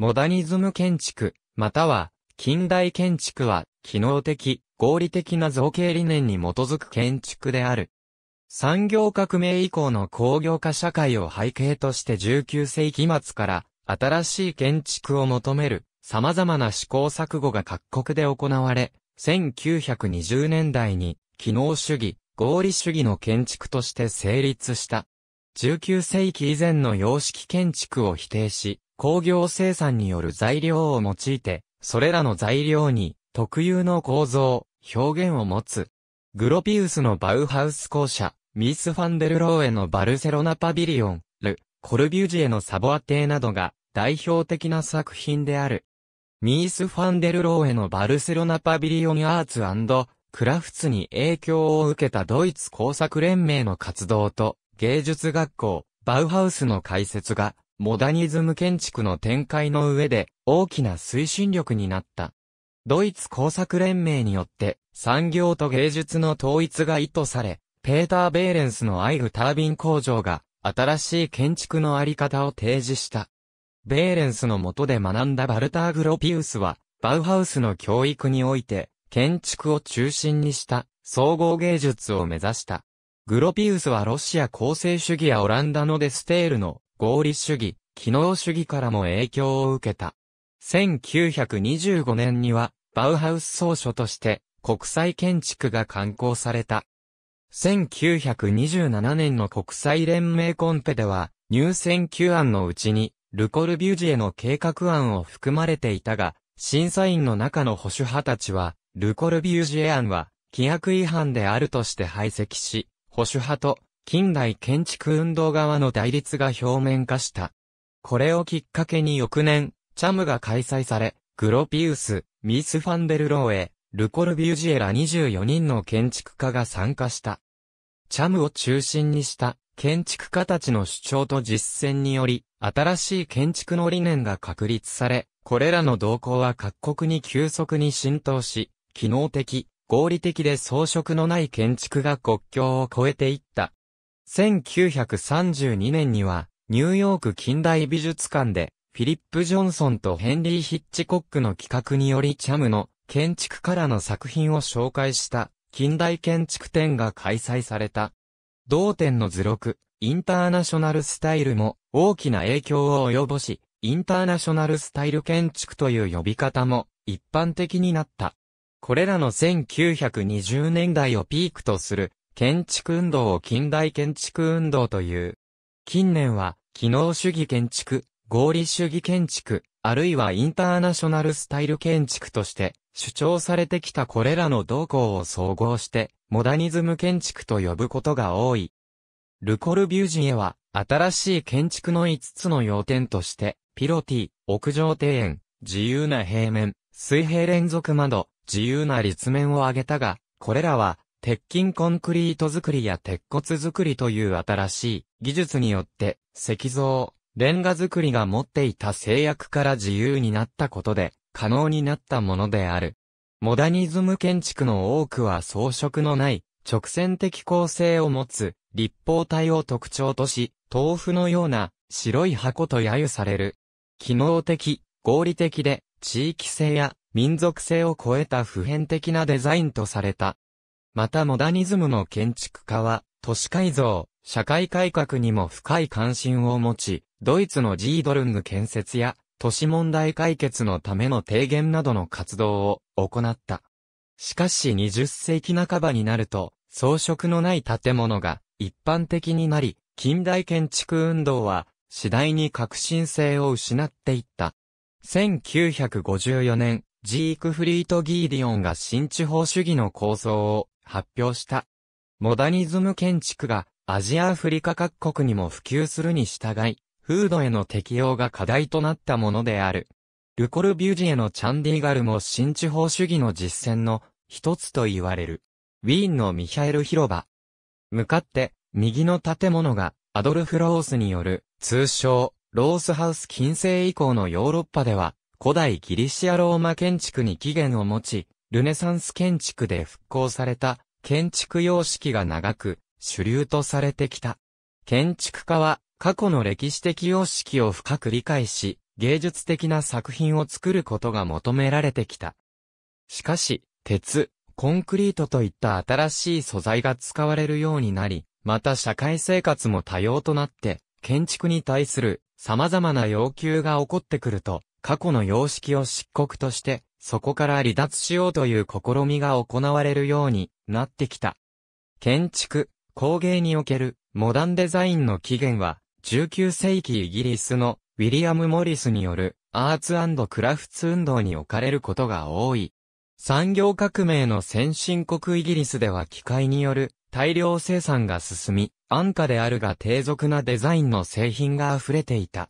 モダニズム建築、または、近代建築は、機能的、合理的な造形理念に基づく建築である。産業革命以降の工業化社会を背景として19世紀末から新しい建築を求める様々な試行錯誤が各国で行われ、1920年代に機能主義、合理主義の建築として成立した。19世紀以前の様式建築を否定し、工業生産による材料を用いて、それらの材料に特有の構造、表現を持つ。グロピウスのバウハウス校舎、ミース・ファンデル・ローエのバルセロナパビリオン、ル、コルビュジエのサボア邸などが代表的な作品である。ミース・ファンデル・ローエのバルセロナパビリオンアーツクラフツに影響を受けたドイツ工作連盟の活動と芸術学校、バウハウスの解説がモダニズム建築の展開の上で大きな推進力になった。ドイツ工作連盟によって産業と芸術の統一が意図され、ペーター・ベーレンスのアイグタービン工場が新しい建築のあり方を提示した。ベーレンスの下で学んだバルター・グロピウスは、バウハウスの教育において、建築を中心にした総合芸術を目指した。グロピウスはロシア構成主義やオランダのデステールの合理主義、機能主義からも影響を受けた。1925年には、バウハウス総書として、国際建築が刊行された。1927年の国際連盟コンペでは、入選9案のうちに、ルコルビュジエの計画案を含まれていたが、審査員の中の保守派たちは、ルコルビュジエ案は、規約違反であるとして排斥し、保守派と近代建築運動側の対立が表面化した。これをきっかけに翌年、チャムが開催され、グロピウス、ミス・ファンデル・ローエ、ルコルビュージエラ24人の建築家が参加した。チャムを中心にした建築家たちの主張と実践により、新しい建築の理念が確立され、これらの動向は各国に急速に浸透し、機能的、合理的で装飾のない建築が国境を越えていった。1932年には、ニューヨーク近代美術館で、フィリップ・ジョンソンとヘンリー・ヒッチコックの企画によりチャムの建築からの作品を紹介した近代建築展が開催された。同展の図録、インターナショナルスタイルも大きな影響を及ぼし、インターナショナルスタイル建築という呼び方も一般的になった。これらの1920年代をピークとする建築運動を近代建築運動という。近年は、機能主義建築、合理主義建築、あるいはインターナショナルスタイル建築として主張されてきたこれらの動向を総合して、モダニズム建築と呼ぶことが多い。ルコルビュージエは、新しい建築の5つの要点として、ピロティ、屋上庭園、自由な平面、水平連続窓、自由な立面を挙げたが、これらは、鉄筋コンクリート作りや鉄骨作りという新しい技術によって石像、レンガ作りが持っていた制約から自由になったことで可能になったものである。モダニズム建築の多くは装飾のない直線的構成を持つ立方体を特徴とし、豆腐のような白い箱と揶揄される。機能的、合理的で地域性や民族性を超えた普遍的なデザインとされたまたモダニズムの建築家は、都市改造、社会改革にも深い関心を持ち、ドイツのジードルング建設や、都市問題解決のための提言などの活動を行った。しかし20世紀半ばになると、装飾のない建物が一般的になり、近代建築運動は次第に革新性を失っていった。1954年、ジークフリート・ギーディオンが新地方主義の構想を発表した。モダニズム建築がアジアアフリカ各国にも普及するに従い、風土への適用が課題となったものである。ルコルビュジエのチャンディーガルも新地方主義の実践の一つと言われる。ウィーンのミヒャエル広場。向かって、右の建物がアドルフ・ロースによる、通称、ロースハウス近世以降のヨーロッパでは、古代ギリシアローマ建築に起源を持ち、ルネサンス建築で復興された建築様式が長く主流とされてきた。建築家は過去の歴史的様式を深く理解し、芸術的な作品を作ることが求められてきた。しかし、鉄、コンクリートといった新しい素材が使われるようになり、また社会生活も多様となって、建築に対する様々な要求が起こってくると、過去の様式を漆黒としてそこから離脱しようという試みが行われるようになってきた。建築、工芸におけるモダンデザインの起源は、19世紀イギリスのウィリアム・モリスによるアーツクラフツ運動に置かれることが多い。産業革命の先進国イギリスでは機械による大量生産が進み、安価であるが低俗なデザインの製品が溢れていた。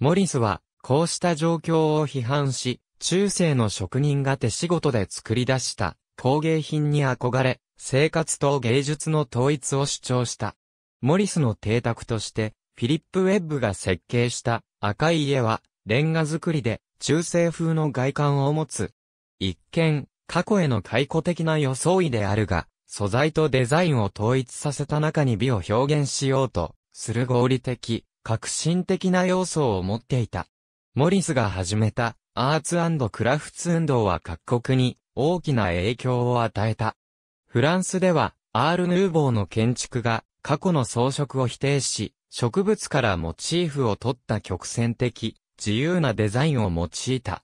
モリスは、こうした状況を批判し、中世の職人が手仕事で作り出した工芸品に憧れ、生活と芸術の統一を主張した。モリスの邸宅として、フィリップ・ウェッブが設計した赤い家は、レンガ作りで中世風の外観を持つ。一見、過去への解雇的な装いであるが、素材とデザインを統一させた中に美を表現しようと、する合理的、革新的な要素を持っていた。モリスが始めたアーツクラフツ運動は各国に大きな影響を与えた。フランスでは、アール・ヌーボーの建築が過去の装飾を否定し、植物からモチーフを取った曲線的、自由なデザインを用いた。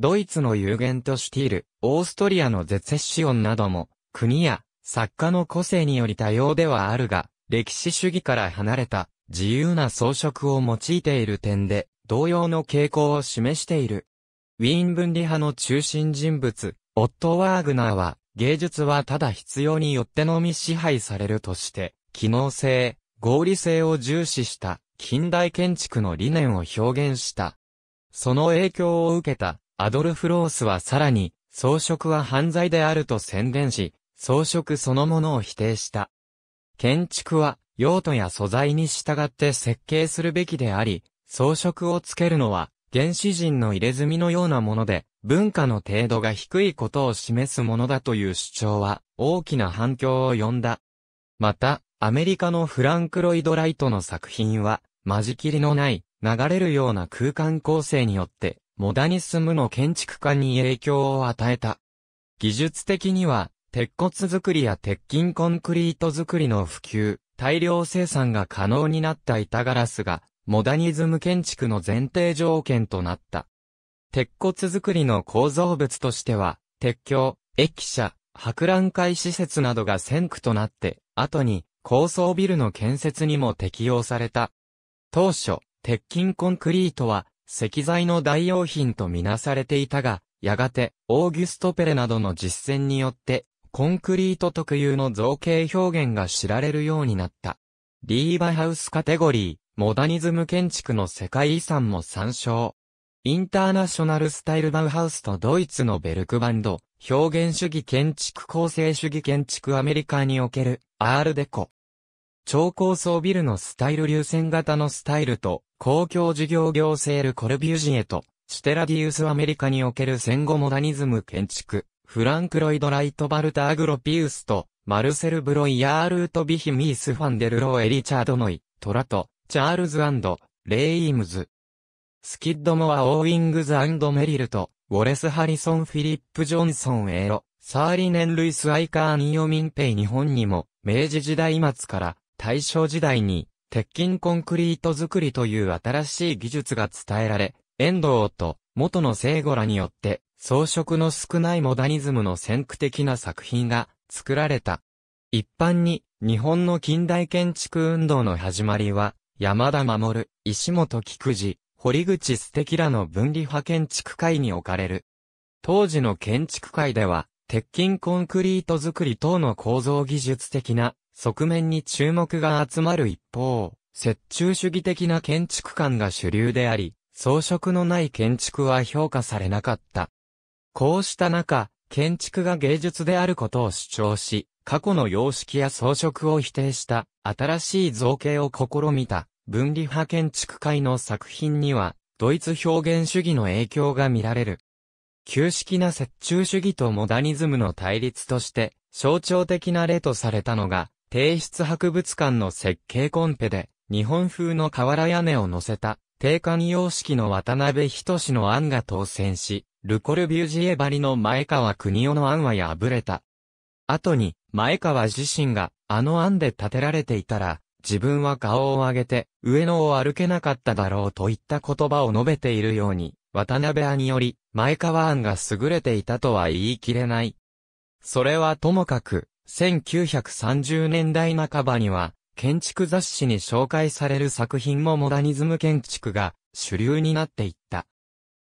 ドイツのユーゲントシュティール、オーストリアのゼツェッシオンなども、国や作家の個性により多様ではあるが、歴史主義から離れた自由な装飾を用いている点で、同様の傾向を示している。ウィーン分離派の中心人物、オットワーグナーは、芸術はただ必要によってのみ支配されるとして、機能性、合理性を重視した近代建築の理念を表現した。その影響を受けたアドルフ・ロースはさらに、装飾は犯罪であると宣伝し、装飾そのものを否定した。建築は用途や素材に従って設計するべきであり、装飾をつけるのは原始人の入れ墨のようなもので、文化の程度が低いことを示すものだという主張は、大きな反響を呼んだ。また、アメリカのフランク・ロイド・ライトの作品は、間仕切りのない、流れるような空間構成によって、モダニスムの建築家に影響を与えた。技術的には、鉄骨作りや鉄筋コンクリート作りの普及、大量生産が可能になった板ガラスが、モダニズム建築の前提条件となった。鉄骨造りの構造物としては、鉄橋、駅舎、博覧会施設などが先駆となって、後に高層ビルの建設にも適用された。当初、鉄筋コンクリートは石材の代用品とみなされていたが、やがてオーギュストペレなどの実践によって、コンクリート特有の造形表現が知られるようになった。リーバハウスカテゴリー。モダニズム建築の世界遺産も参照。インターナショナルスタイルバウハウスとドイツのベルクバンド、表現主義建築構成主義建築アメリカにおけるアールデコ。超高層ビルのスタイル流線型のスタイルと公共事業行政ルコルビュージエとシテラディウスアメリカにおける戦後モダニズム建築、フランク・ロイド・ライト・バルタ・ー・グロ・ピウスとマルセル・ブロイヤールート・ビヒ・ミース・ファンデル・ローエ・リチャード・ノイ、トラとチャールズレイームズ。スキッドモア・オーウィングズメリルと、ウォレス・ハリソン・フィリップ・ジョンソン・エロ、サーリネン・ルイス・アイカー・ニーオミンペイ日本にも、明治時代末から大正時代に、鉄筋コンクリート作りという新しい技術が伝えられ、遠藤と元の聖ゴラによって、装飾の少ないモダニズムの先駆的な作品が作られた。一般に、日本の近代建築運動の始まりは、山田守、石本菊次、堀口素敵らの分離派建築会に置かれる。当時の建築会では、鉄筋コンクリート作り等の構造技術的な側面に注目が集まる一方、折衷主義的な建築観が主流であり、装飾のない建築は評価されなかった。こうした中、建築が芸術であることを主張し、過去の様式や装飾を否定した新しい造形を試みた分離派建築界の作品にはドイツ表現主義の影響が見られる。旧式な折衷主義とモダニズムの対立として象徴的な例とされたのが低室博物館の設計コンペで日本風の瓦屋根を乗せた定款様式の渡辺志の案が当選し、ルコルビュージエバリの前川国夫の案は破れた。後に、前川自身が、あの案で建てられていたら、自分は顔を上げて、上野を歩けなかっただろうといった言葉を述べているように、渡辺案により、前川案が優れていたとは言い切れない。それはともかく、1930年代半ばには、建築雑誌に紹介される作品もモダニズム建築が主流になっていった。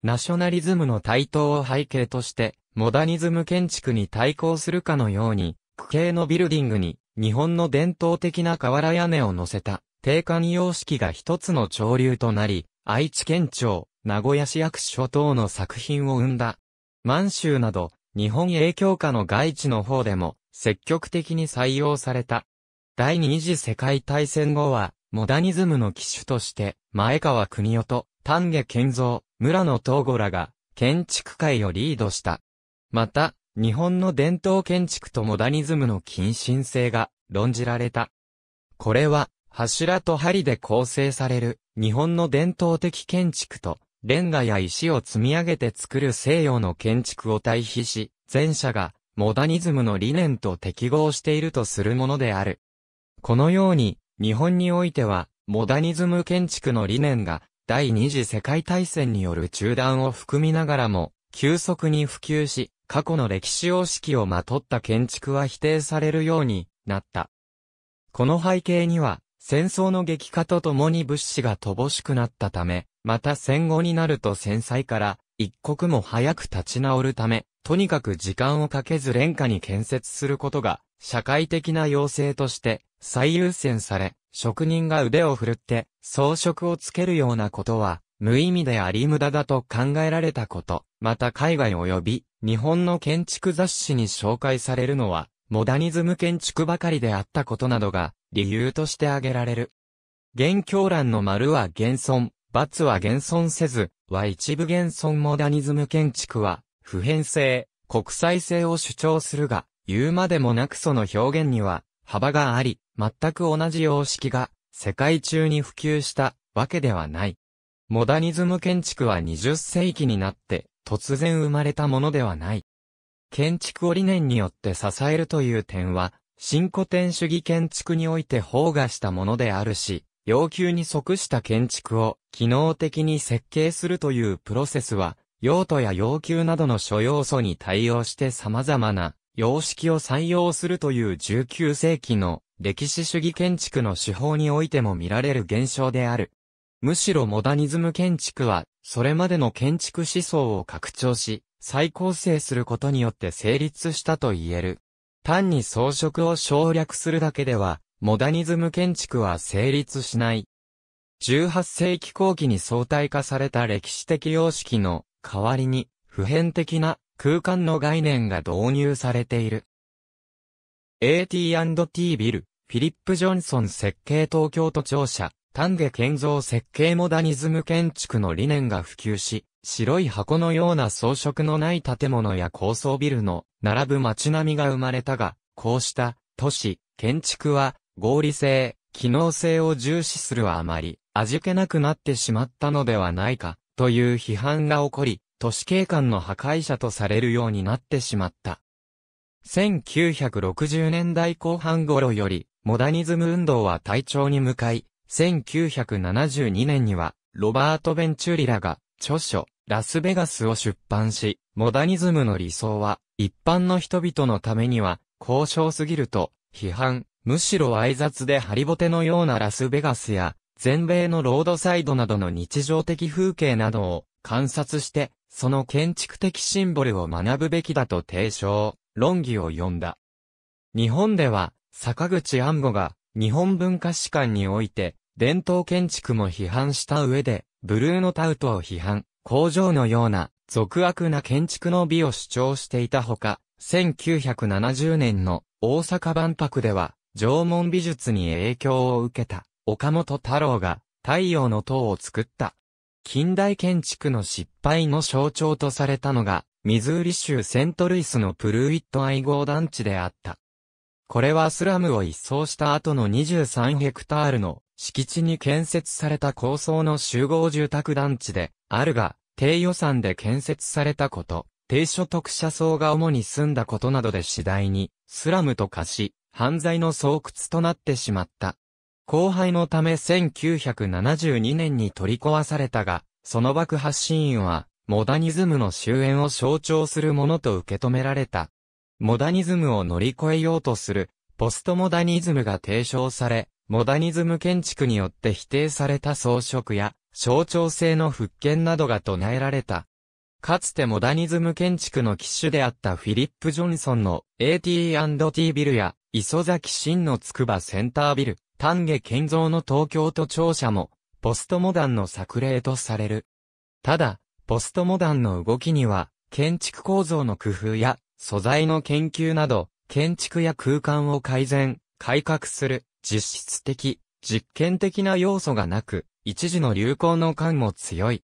ナショナリズムの台頭を背景として、モダニズム建築に対抗するかのように、区形のビルディングに、日本の伝統的な瓦屋根を乗せた、定管様式が一つの潮流となり、愛知県庁、名古屋市役所等の作品を生んだ。満州など、日本影響下の外地の方でも、積極的に採用された。第二次世界大戦後は、モダニズムの機種として、前川国夫と丹下健三、村野東吾らが、建築界をリードした。また、日本の伝統建築とモダニズムの近親性が論じられた。これは、柱と針で構成される日本の伝統的建築と、レンガや石を積み上げて作る西洋の建築を対比し、前者がモダニズムの理念と適合しているとするものである。このように、日本においては、モダニズム建築の理念が、第二次世界大戦による中断を含みながらも、急速に普及し、過去の歴史様式をまとった建築は否定されるようになった。この背景には、戦争の激化とともに物資が乏しくなったため、また戦後になると戦災から一刻も早く立ち直るため、とにかく時間をかけず廉価に建設することが、社会的な要請として最優先され、職人が腕を振るって装飾をつけるようなことは、無意味であり無駄だと考えられたこと、また海外及び日本の建築雑誌に紹介されるのは、モダニズム建築ばかりであったことなどが、理由として挙げられる。元凶欄の丸は現存、×は現存せず、は一部現存モダニズム建築は、普遍性、国際性を主張するが、言うまでもなくその表現には、幅があり、全く同じ様式が、世界中に普及したわけではない。モダニズム建築は20世紀になって、突然生まれたものではない。建築を理念によって支えるという点は、新古典主義建築において放火したものであるし、要求に即した建築を機能的に設計するというプロセスは、用途や要求などの諸要素に対応して様々な様式を採用するという19世紀の歴史主義建築の手法においても見られる現象である。むしろモダニズム建築はそれまでの建築思想を拡張し、再構成することによって成立したと言える。単に装飾を省略するだけでは、モダニズム建築は成立しない。18世紀後期に相対化された歴史的様式の代わりに、普遍的な空間の概念が導入されている。AT&T ビル、フィリップ・ジョンソン設計東京都庁舎、丹下建造設計モダニズム建築の理念が普及し、白い箱のような装飾のない建物や高層ビルの並ぶ街並みが生まれたが、こうした都市、建築は合理性、機能性を重視するはあまり味気なくなってしまったのではないかという批判が起こり、都市景観の破壊者とされるようになってしまった。1960年代後半頃より、モダニズム運動は体調に向かい、1972年には、ロバート・ベンチューリラが、著書、ラスベガスを出版し、モダニズムの理想は、一般の人々のためには、高尚すぎると、批判、むしろ挨拶でハリボテのようなラスベガスや、全米のロードサイドなどの日常的風景などを観察して、その建築的シンボルを学ぶべきだと提唱、論議を読んだ。日本では、坂口安吾が、日本文化史観において、伝統建築も批判した上で、ブルーノタウトを批判、工場のような、俗悪な建築の美を主張していたほか、1970年の大阪万博では、縄文美術に影響を受けた、岡本太郎が、太陽の塔を作った。近代建築の失敗の象徴とされたのが、ミズーリ州セントルイスのプルーイット愛号団地であった。これはスラムを一掃した後の23ヘクタールの敷地に建設された高層の集合住宅団地で、あるが、低予算で建設されたこと、低所得者層が主に住んだことなどで次第に、スラムと化し、犯罪の巣窟となってしまった。荒廃のため1972年に取り壊されたが、その爆破シーンは、モダニズムの終焉を象徴するものと受け止められた。モダニズムを乗り越えようとする、ポストモダニズムが提唱され、モダニズム建築によって否定された装飾や、象徴性の復権などが唱えられた。かつてモダニズム建築の機種であったフィリップ・ジョンソンの AT&T ビルや、磯崎真の筑波センタービル、丹下建造の東京都庁舎も、ポストモダンの作例とされる。ただ、ポストモダンの動きには、建築構造の工夫や素材の研究など、建築や空間を改善、改革する、実質的、実験的な要素がなく、一時の流行の感も強い。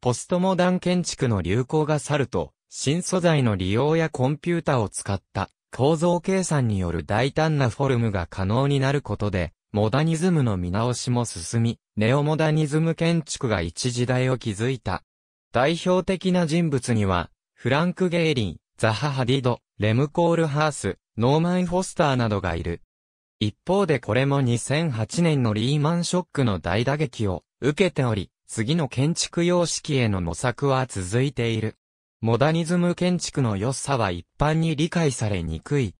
ポストモダン建築の流行が去ると、新素材の利用やコンピュータを使った構造計算による大胆なフォルムが可能になることで、モダニズムの見直しも進み、ネオモダニズム建築が一時代を築いた。代表的な人物には、フランク・ゲーリン、ザハ・ハディド、レム・コールハース、ノーマン・フォスターなどがいる。一方でこれも2008年のリーマンショックの大打撃を受けており、次の建築様式への模索は続いている。モダニズム建築の良さは一般に理解されにくい。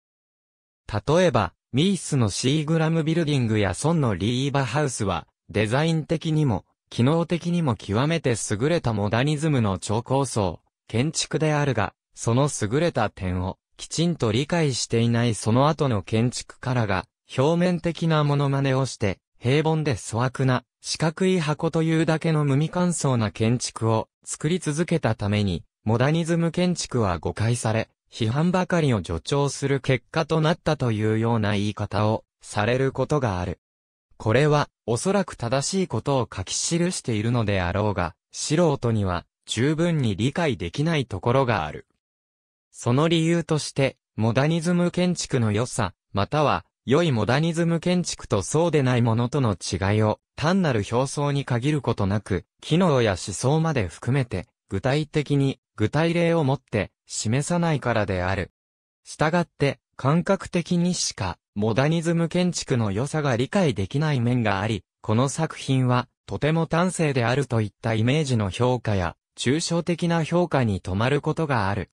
例えば、ミースのシーグラムビルディングやソンのリーバハウスは、デザイン的にも、機能的にも極めて優れたモダニズムの超高層、建築であるが、その優れた点をきちんと理解していないその後の建築からが、表面的なモノマネをして、平凡で粗悪な、四角い箱というだけの無味乾燥な建築を作り続けたために、モダニズム建築は誤解され、批判ばかりを助長する結果となったというような言い方をされることがある。これは、おそらく正しいことを書き記しているのであろうが、素人には十分に理解できないところがある。その理由として、モダニズム建築の良さ、または、良いモダニズム建築とそうでないものとの違いを、単なる表層に限ることなく、機能や思想まで含めて、具体的に、具体例をもって、示さないからである。したがって、感覚的にしか、モダニズム建築の良さが理解できない面があり、この作品は、とても端正であるといったイメージの評価や、抽象的な評価に止まることがある。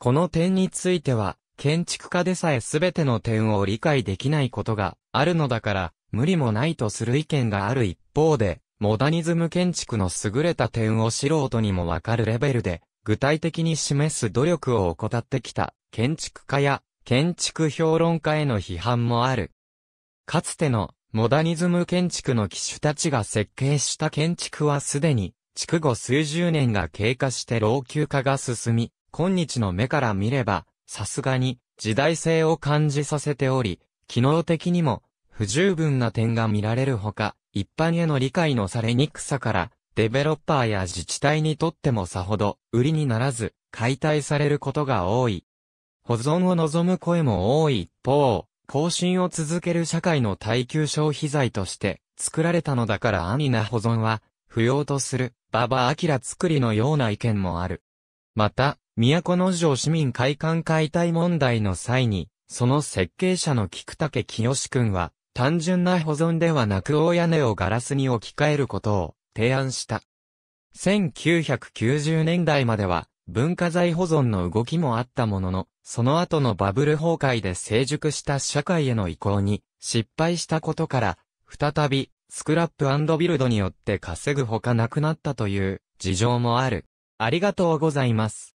この点については、建築家でさえ全ての点を理解できないことがあるのだから、無理もないとする意見がある一方で、モダニズム建築の優れた点を素人にもわかるレベルで、具体的に示す努力を怠ってきた建築家や建築評論家への批判もある。かつてのモダニズム建築の機種たちが設計した建築はすでに、築後数十年が経過して老朽化が進み、今日の目から見れば、さすがに時代性を感じさせており、機能的にも不十分な点が見られるほか、一般への理解のされにくさから、デベロッパーや自治体にとってもさほど売りにならず、解体されることが多い。保存を望む声も多い一方、更新を続ける社会の耐久消費財として作られたのだから安易な保存は不要とする、馬場明作りのような意見もある。また、都城市民会館解体問題の際に、その設計者の菊竹清くんは、単純な保存ではなく大屋根をガラスに置き換えることを提案した。1990年代までは文化財保存の動きもあったものの、その後のバブル崩壊で成熟した社会への移行に失敗したことから、再びスクラップビルドによって稼ぐほかなくなったという事情もある。ありがとうございます。